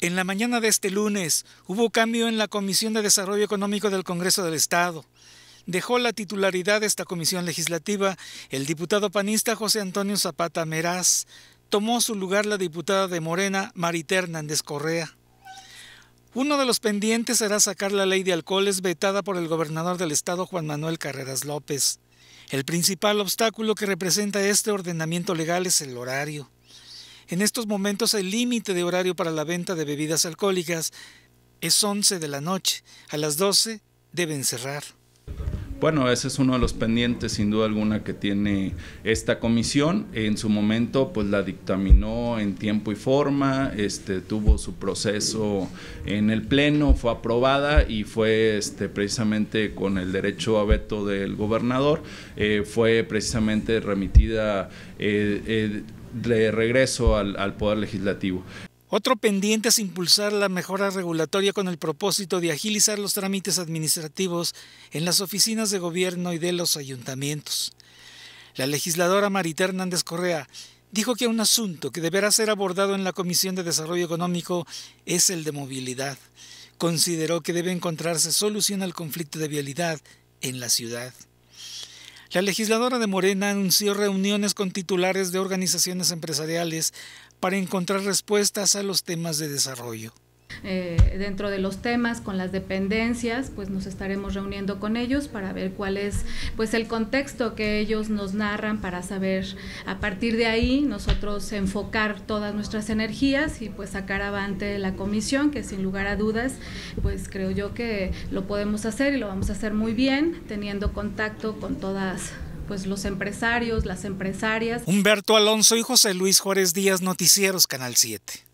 En la mañana de este lunes hubo cambio en la Comisión de Desarrollo Económico del Congreso del Estado. Dejó la titularidad de esta comisión legislativa el diputado panista José Antonio Zapata Meraz. Tomó su lugar la diputada de Morena, Marita Hernández Correa. Uno de los pendientes será sacar la ley de alcoholes vetada por el gobernador del estado Juan Manuel Carreras López. El principal obstáculo que representa este ordenamiento legal es el horario. En estos momentos el límite de horario para la venta de bebidas alcohólicas es 11 de la noche. A las 12 deben cerrar. Bueno, ese es uno de los pendientes, sin duda alguna, que tiene esta comisión. En su momento, pues la dictaminó en tiempo y forma, este, tuvo su proceso en el Pleno, fue aprobada y fue este, precisamente con el derecho a veto del gobernador, eh, fue precisamente remitida. Eh, eh, de regreso al, Poder Legislativo. Otro pendiente es impulsar la mejora regulatoria con el propósito de agilizar los trámites administrativos en las oficinas de gobierno y de los ayuntamientos. La legisladora Marita Hernández Correa dijo que un asunto que deberá ser abordado en la Comisión de Desarrollo Económico es el de movilidad. Consideró que debe encontrarse solución al conflicto de vialidad en la ciudad. La legisladora de Morena anunció reuniones con titulares de organizaciones empresariales para encontrar respuestas a los temas de desarrollo. Eh, dentro de los temas con las dependencias, pues nos estaremos reuniendo con ellos para ver cuál es pues el contexto que ellos nos narran para saber a partir de ahí nosotros enfocar todas nuestras energías y pues sacar avante la comisión que sin lugar a dudas pues creo yo que lo podemos hacer y lo vamos a hacer muy bien teniendo contacto con todas pues los empresarios, las empresarias. Humberto Alonso y José Luis Juárez Díaz, Noticieros Canal 7.